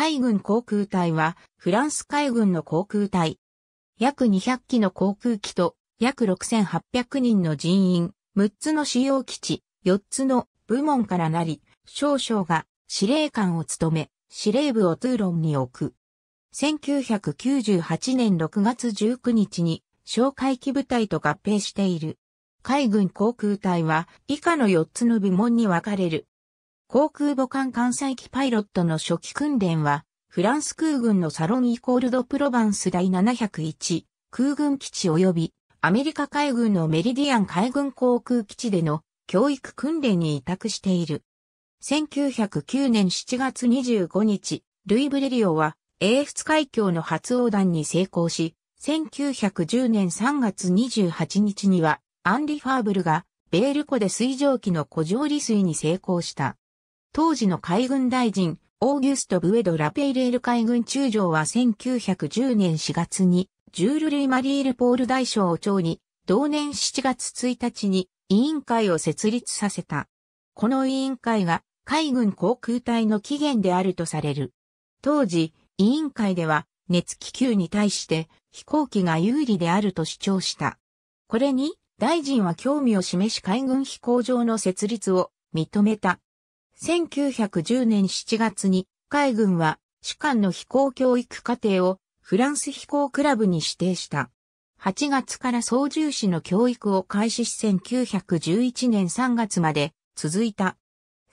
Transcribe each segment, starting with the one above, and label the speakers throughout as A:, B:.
A: 海軍航空隊は、フランス海軍の航空隊。約200機の航空機と、約6800人の人員、6つの主要基地、4つの部門からなり、少将が司令官を務め、司令部をトゥーロンに置く。1998年6月19日に、哨戒機部隊と合併している。海軍航空隊は以下の4つの部門に分かれる。航空母艦艦載機パイロットの初期訓練は、フランス空軍のサロンイコールドプロバンス第701空軍基地及びアメリカ海軍のメリディアン海軍航空基地での教育訓練に委託している。1909年7月25日、ルイ・ブレリオは英仏海峡の初横断に成功し、1910年3月28日にはアンリ・ファーブルがベール湖で水蒸気の古城利水に成功した。当時の海軍大臣、オーギュスト・ブエド・ラペイレール海軍中将は1910年4月に、ジュール・ルイ・マリール・ポール大将を長に、同年7月1日に委員会を設立させた。この委員会が海軍航空隊の起源であるとされる。当時、委員会では熱気球に対して飛行機が有利であると主張した。これに、大臣は興味を示し海軍飛行場の設立を認めた。1910年7月に海軍は士官の飛行教育課程をフランス飛行クラブに指定した。8月から操縦士の教育を開始し1911年3月まで続いた。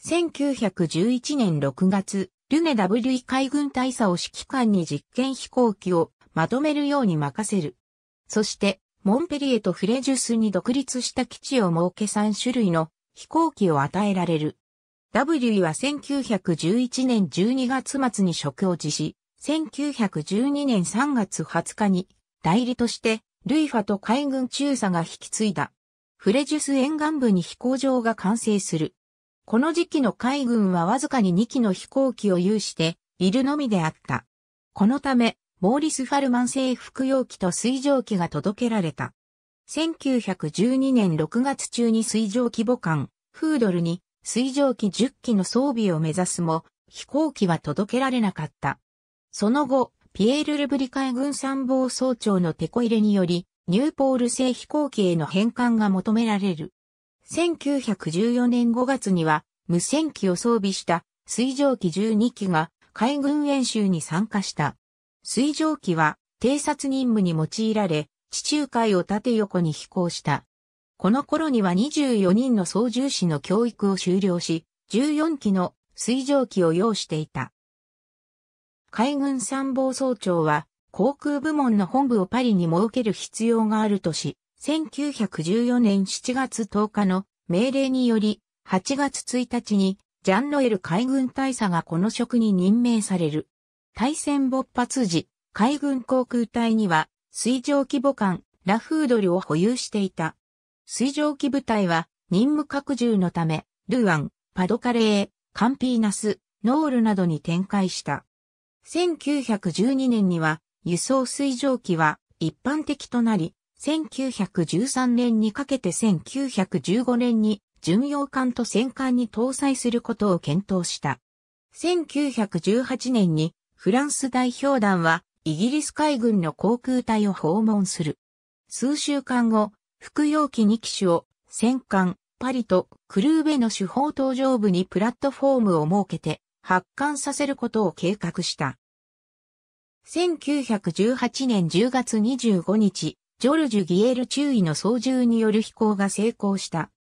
A: 1911年6月、ルネ W 海軍大佐を指揮官に実験飛行機をまとめるように任せる。そして、モンペリエとフレジュスに独立した基地を設け3種類の飛行機を与えられる。W は1911年12月末に職を辞し、1912年3月20日に代理としてルイファと海軍中佐が引き継いだ。フレジュス沿岸部に飛行場が完成する。この時期の海軍はわずかに2機の飛行機を有しているのみであった。このため、モーリス・ファルマン製服用機と水蒸気が届けられた。1912年6月中に水蒸気母艦、フードルに水上機10機の装備を目指すも、飛行機は届けられなかった。その後、ピエール・ルブリ海軍参謀総長の手こ入れにより、ニューポール製飛行機への返還が求められる。1914年5月には、無線機を装備した水上機12機が海軍演習に参加した。水上機は偵察任務に用いられ、地中海を縦横に飛行した。この頃には24人の操縦士の教育を終了し、14機の水蒸気を要していた。海軍参謀総長は、航空部門の本部をパリに設ける必要があるとし、1914年7月10日の命令により、8月1日にジャンロエル海軍大佐がこの職に任命される。大戦勃発時、海軍航空隊には水蒸気母艦ラフードルを保有していた。水蒸気部隊は任務拡充のため、ルアン、パドカレー、カンピーナス、ノールなどに展開した。1912年には輸送水蒸気は一般的となり、1913年にかけて1915年に巡洋艦と戦艦に搭載することを検討した。1918年にフランス代表団はイギリス海軍の航空隊を訪問する。数週間後、服用機2機種を、戦艦、パリとクルーベの主砲搭乗部にプラットフォームを設けて、発艦させることを計画した。1918年10月25日、ジョルジュ・ギエル中尉の操縦による飛行が成功した。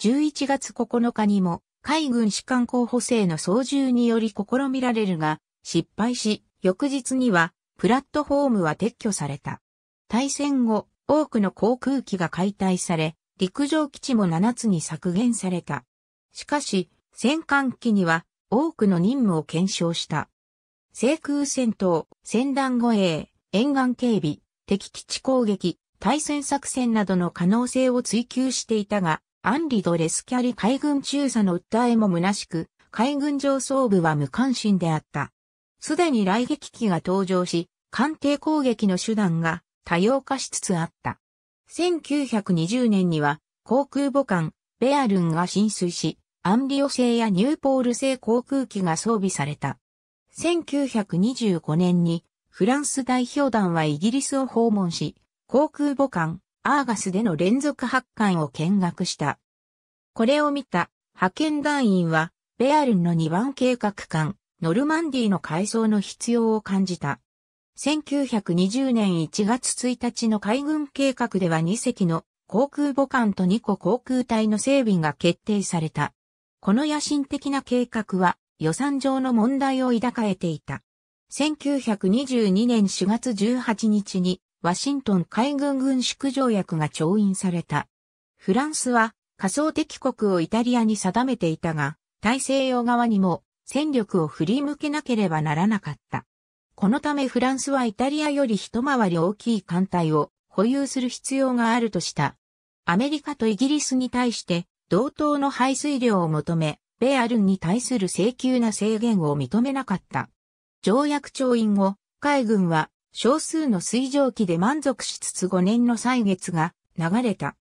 A: 11月9日にも、海軍士官候補生の操縦により試みられるが、失敗し、翌日には、プラットフォームは撤去された。対戦後、多くの航空機が解体され、陸上基地も7つに削減された。しかし、戦艦機には多くの任務を検証した。制空戦闘、戦団護衛、沿岸警備、敵基地攻撃、対戦作戦などの可能性を追求していたが、アンリド・レスキャリ海軍中佐の訴えも虚しく、海軍上層部は無関心であった。すでに雷撃機が登場し、艦艇攻撃の手段が多様化しつつあった。1920年には航空母艦ベアルンが浸水し、アンリオ製やニューポール製航空機が装備された。1925年にフランス代表団はイギリスを訪問し、航空母艦アーガスでの連続発艦を見学した。これを見た派遣団員はベアルンの2番計画艦ノルマンディの改装の必要を感じた。1920年1月1日の海軍計画では2隻の航空母艦と2個航空隊の整備が決定された。この野心的な計画は予算上の問題を抱かれていた。1922年4月18日にワシントン海軍軍縮条約が調印された。フランスは仮想敵国をイタリアに定めていたが、大西洋側にも戦力を振り向けなければならなかった。このためフランスはイタリアより一回り大きい艦隊を保有する必要があるとした。アメリカとイギリスに対して同等の排水量を求め、ベアルンに対する請求な制限を認めなかった。条約調印後、海軍は少数の水蒸気で満足しつつ5年の歳月が流れた。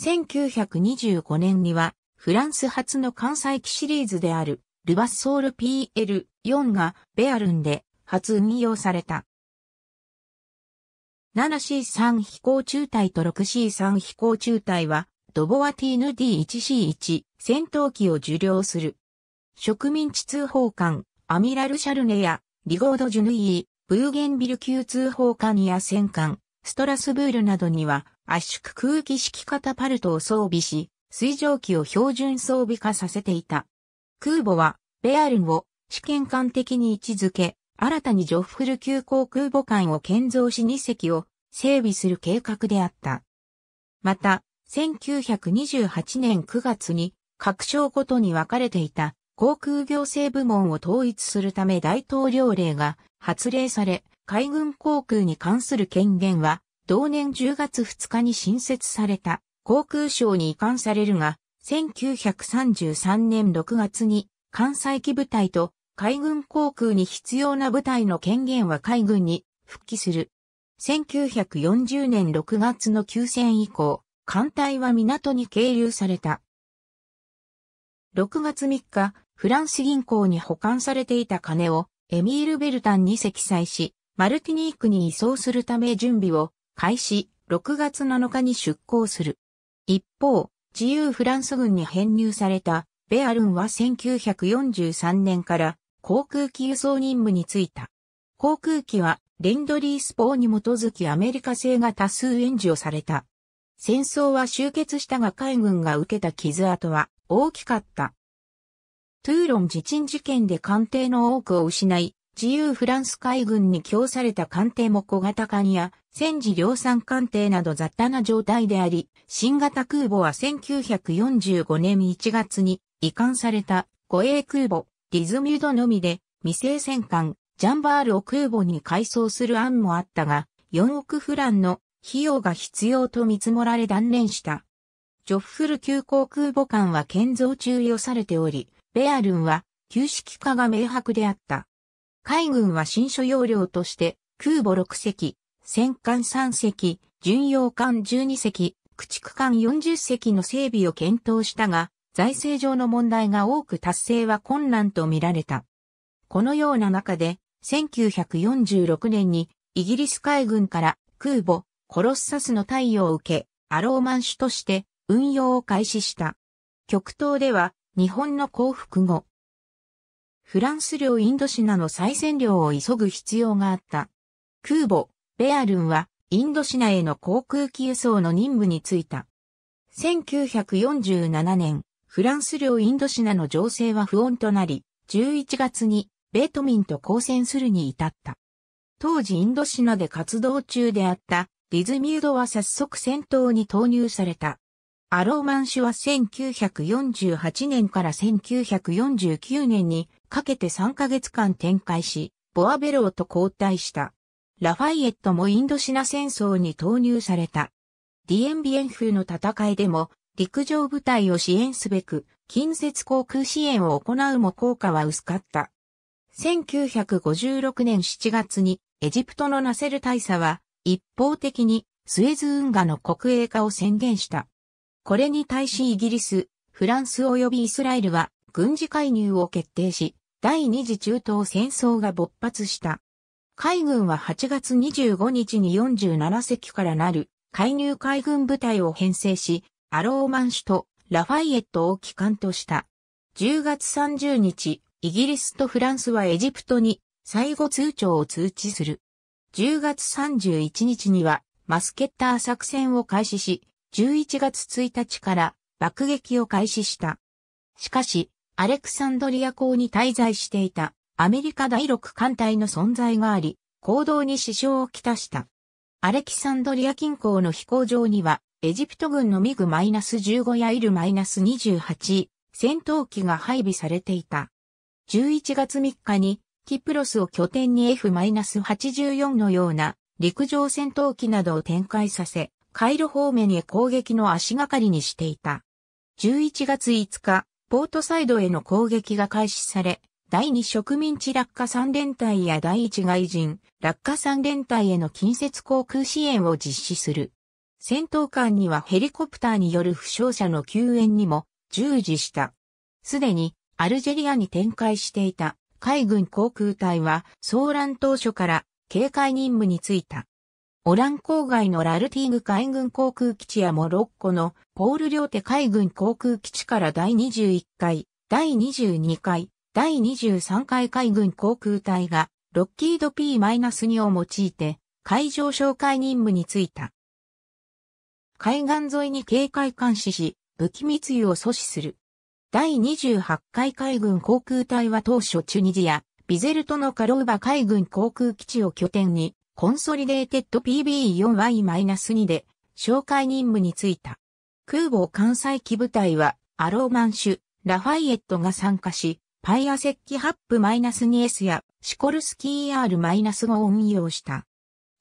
A: 1925年には、フランス初の艦載機シリーズである、ルバッソール PL4 がベアルンで初運用された。7C3 飛行中隊と 6C3 飛行中隊は、ドボワ t ヌ d 1 c 1戦闘機を受領する。植民地通報官、アミラル・シャルネや、リゴード・ジュヌイー、ブーゲンビル級通報官や戦艦、ストラスブールなどには圧縮空気式型パルトを装備し、水蒸気を標準装備化させていた。空母は、ベアルンを試験艦的に位置づけ、新たにジョッフル級航空母艦を建造し2隻を整備する計画であった。また、1928年9月に各省ごとに分かれていた航空行政部門を統一するため大統領令が発令され、海軍航空に関する権限は同年10月2日に新設された航空省に移管されるが、1933年6月に関西機部隊と海軍航空に必要な部隊の権限は海軍に復帰する。1940年6月の休戦以降、艦隊は港に係留された。6月3日、フランス銀行に保管されていた金をエミール・ベルタンに積載し、マルティニークに移送するため準備を開始、6月7日に出港する。一方、自由フランス軍に編入されたベアルンは1943年から航空機輸送任務に就いた。航空機は、レンドリースポーに基づきアメリカ製が多数援助をされた。戦争は終結したが海軍が受けた傷跡は大きかった。トゥーロン自沈事件で艦艇の多くを失い、自由フランス海軍に供された艦艇も小型艦や戦時量産艦艇など雑多な状態であり、新型空母は1945年1月に移管された護衛空母リズミュードのみで未成戦艦ジャンバールを空母に改装する案もあったが、4億フランの費用が必要と見積もられ断念した。ジョッフル急行空母艦は建造中予されており、ベアルンは旧式化が明白であった。海軍は新所要領として空母6隻、戦艦3隻、巡洋艦12隻、駆逐艦40隻の整備を検討したが、財政上の問題が多く達成は困難と見られた。このような中で、1946年にイギリス海軍から空母コロッサスの対応を受け、アローマン種として運用を開始した。極東では日本の降伏後、フランス領インドシナの再占領を急ぐ必要があった。空母ベアルンはインドシナへの航空機輸送の任務に就いた。1947年、フランス領インドシナの情勢は不穏となり、11月にベートミンと交戦するに至った。当時インドシナで活動中であったディズミュードは早速戦闘に投入された。アローマン氏は1948年から1949年にかけて3ヶ月間展開し、ボアベローと交代した。ラファイエットもインドシナ戦争に投入された。ディエンビエン風の戦いでも陸上部隊を支援すべく、近接航空支援を行うも効果は薄かった。1956年7月にエジプトのナセル大佐は一方的にスエズ運河の国営化を宣言した。これに対しイギリス、フランス及びイスラエルは軍事介入を決定し、第二次中東戦争が勃発した。海軍は8月25日に47隻からなる介入海軍部隊を編成し、アローマン首都ラファイエットを帰還とした。10月30日、イギリスとフランスはエジプトに最後通帳を通知する。10月31日にはマスケッター作戦を開始し、11月1日から爆撃を開始した。しかし、アレクサンドリア港に滞在していたアメリカ第6艦隊の存在があり、行動に支障をきたした。アレキサンドリア近郊の飛行場にはエジプト軍のミグ -15 やイル -28 戦闘機が配備されていた。11月3日にキプロスを拠点に F-84 のような陸上戦闘機などを展開させ、カイロ方面へ攻撃の足がかりにしていた。11月5日、ポートサイドへの攻撃が開始され、第2植民地落下3連隊や第1外人、落下3連隊への近接航空支援を実施する。戦闘艦にはヘリコプターによる負傷者の救援にも従事した。すでにアルジェリアに展開していた海軍航空隊は騒乱当初から警戒任務に就いた。オラン郊外のラルティーグ海軍航空基地やモロッコのポール両手海軍航空基地から第21回、第22回、第23回海軍航空隊がロッキード P-2 を用いて海上哨戒任務に就いた。海岸沿いに警戒監視し、武器密輸を阻止する。第28回海軍航空隊は当初チュニジア、ビゼルトのカローバ海軍航空基地を拠点に、コンソリデーテッド PB4Y-2 で、紹介任務に就いた。空母艦載機部隊は、アローマンシュ、ラファイエットが参加し、パイア石器ハップ -2S やシコルスキー R-5 を運用した。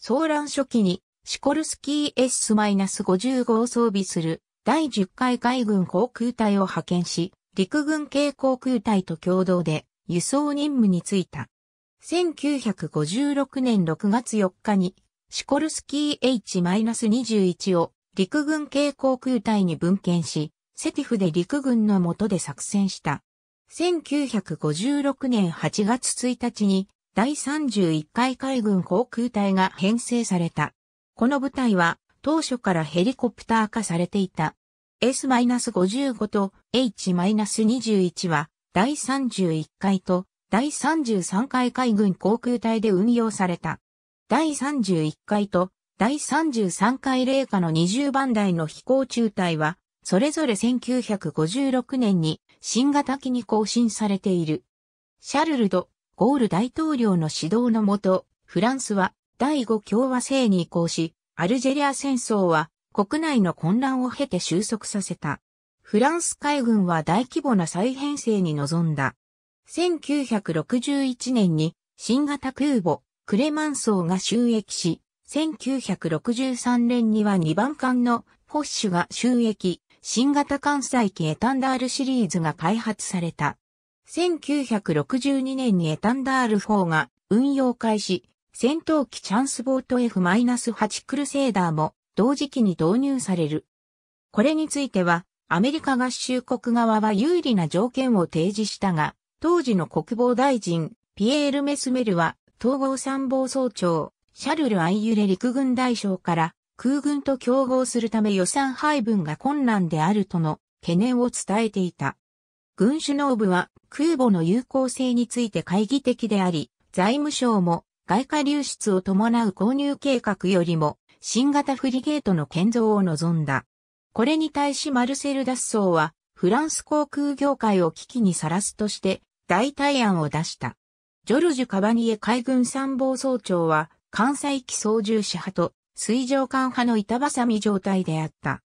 A: 騒乱初期にシコルスキー S-50 号を装備する第10回海軍航空隊を派遣し、陸軍系航空隊と共同で輸送任務に就いた。1956年6月4日にシコルスキー H-21 を陸軍系航空隊に分権し、セティフで陸軍の下で作戦した。1956年8月1日に第31回海軍航空隊が編成された。この部隊は当初からヘリコプター化されていた。S-55 と H-21 は第31回と第33回海軍航空隊で運用された。第31回と第33回零下の20番台の飛行中隊は、それぞれ1956年に新型機に更新されている。シャルルド、ゴール大統領の指導のもと、フランスは第5共和制に移行し、アルジェリア戦争は国内の混乱を経て収束させた。フランス海軍は大規模な再編成に臨んだ。1961年に新型空母クレマンソーが収益し、1963年には2番艦のフォッシュが収益、新型艦載機エタンダールシリーズが開発された。1962年にエタンダール4が運用開始、戦闘機チャンスボート F-8 クルセーダーも同時期に導入される。これについては、アメリカ合衆国側は有利な条件を提示したが、当時の国防大臣、ピエール・メスメルは、統合参謀総長、シャルル・アイユレ陸軍大将から、空軍と競合するため予算配分が困難であるとの懸念を伝えていた。軍首脳部は空母の有効性について懐疑的であり、財務省も外貨流出を伴う購入計画よりも、新型フリゲートの建造を望んだ。これに対しマルセル・ダッソーは、フランス航空業界を危機にさらすとして、代替案を出した。ジョルジュ・カバニエ海軍参謀総長は、関西機操縦士派と水上艦派の板挟み状態であった。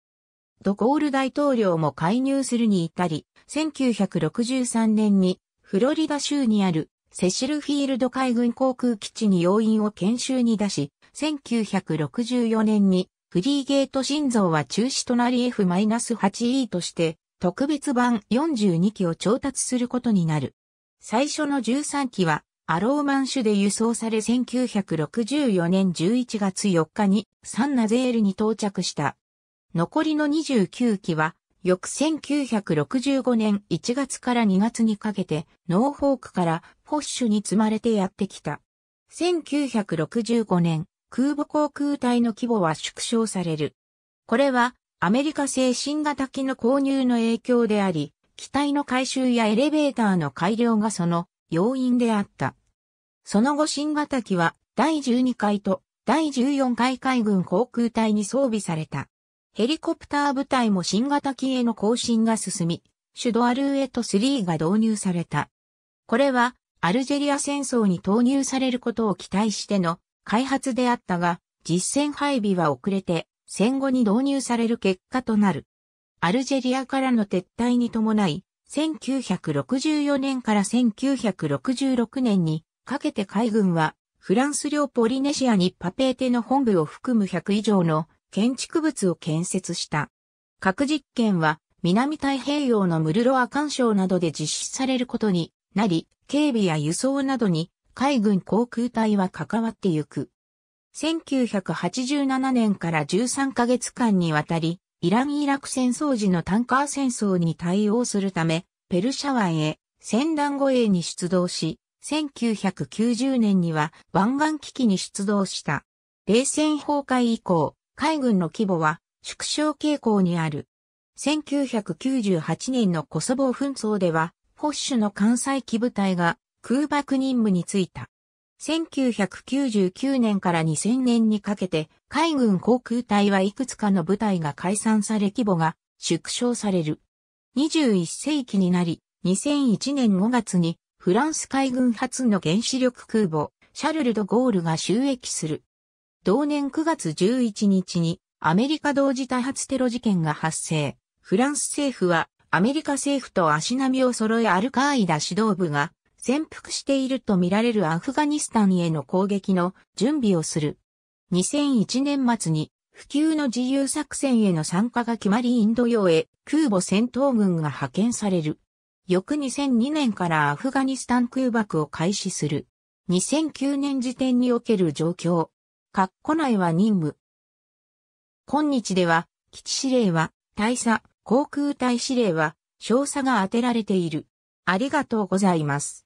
A: ドコール大統領も介入するに至り、1963年にフロリダ州にあるセシルフィールド海軍航空基地に要員を研修に出し、1964年にフリーゲート心臓は中止となり F-8E として特別版42機を調達することになる。最初の13機はアローマン種で輸送され1964年11月4日にサンナゼールに到着した。残りの29機は翌1965年1月から2月にかけて、ノーフォークからフォッシュに積まれてやってきた。1965年、空母航空隊の規模は縮小される。これは、アメリカ製新型機の購入の影響であり、機体の改修やエレベーターの改良がその要因であった。その後新型機は第12回と第14回海軍航空隊に装備された。ヘリコプター部隊も新型機への更新が進み、シュドアルーエット3が導入された。これは、アルジェリア戦争に投入されることを期待しての開発であったが、実戦配備は遅れて、戦後に導入される結果となる。アルジェリアからの撤退に伴い、1964年から1966年にかけて海軍は、フランス領ポリネシアにパペーテの本部を含む100以上の建築物を建設した。核実験は南太平洋のムルロア干渉などで実施されることになり、警備や輸送などに海軍航空隊は関わってゆく。1987年から13ヶ月間にわたり、イラン・イラク戦争時のタンカー戦争に対応するため、ペルシャ湾へ、戦団護衛に出動し、1990年には湾岸危機に出動した。冷戦崩壊以降、海軍の規模は縮小傾向にある。1998年のコソボ紛争では、フォッシュの関西機部隊が空爆任務に就いた。1999年から2000年にかけて、海軍航空隊はいくつかの部隊が解散され規模が縮小される。21世紀になり、2001年5月にフランス海軍初の原子力空母、シャルル・ド・ゴールが収益する。同年9月11日にアメリカ同時多発テロ事件が発生。フランス政府はアメリカ政府と足並みを揃えアルカーイダ指導部が潜伏しているとみられるアフガニスタンへの攻撃の準備をする。2001年末に普及の自由作戦への参加が決まりインド洋へ空母戦闘群が派遣される。翌2002年からアフガニスタン空爆を開始する。2009年時点における状況。括弧内は任務。今日では、基地指令は、大佐、航空隊指令は、少佐が当てられている。ありがとうございます。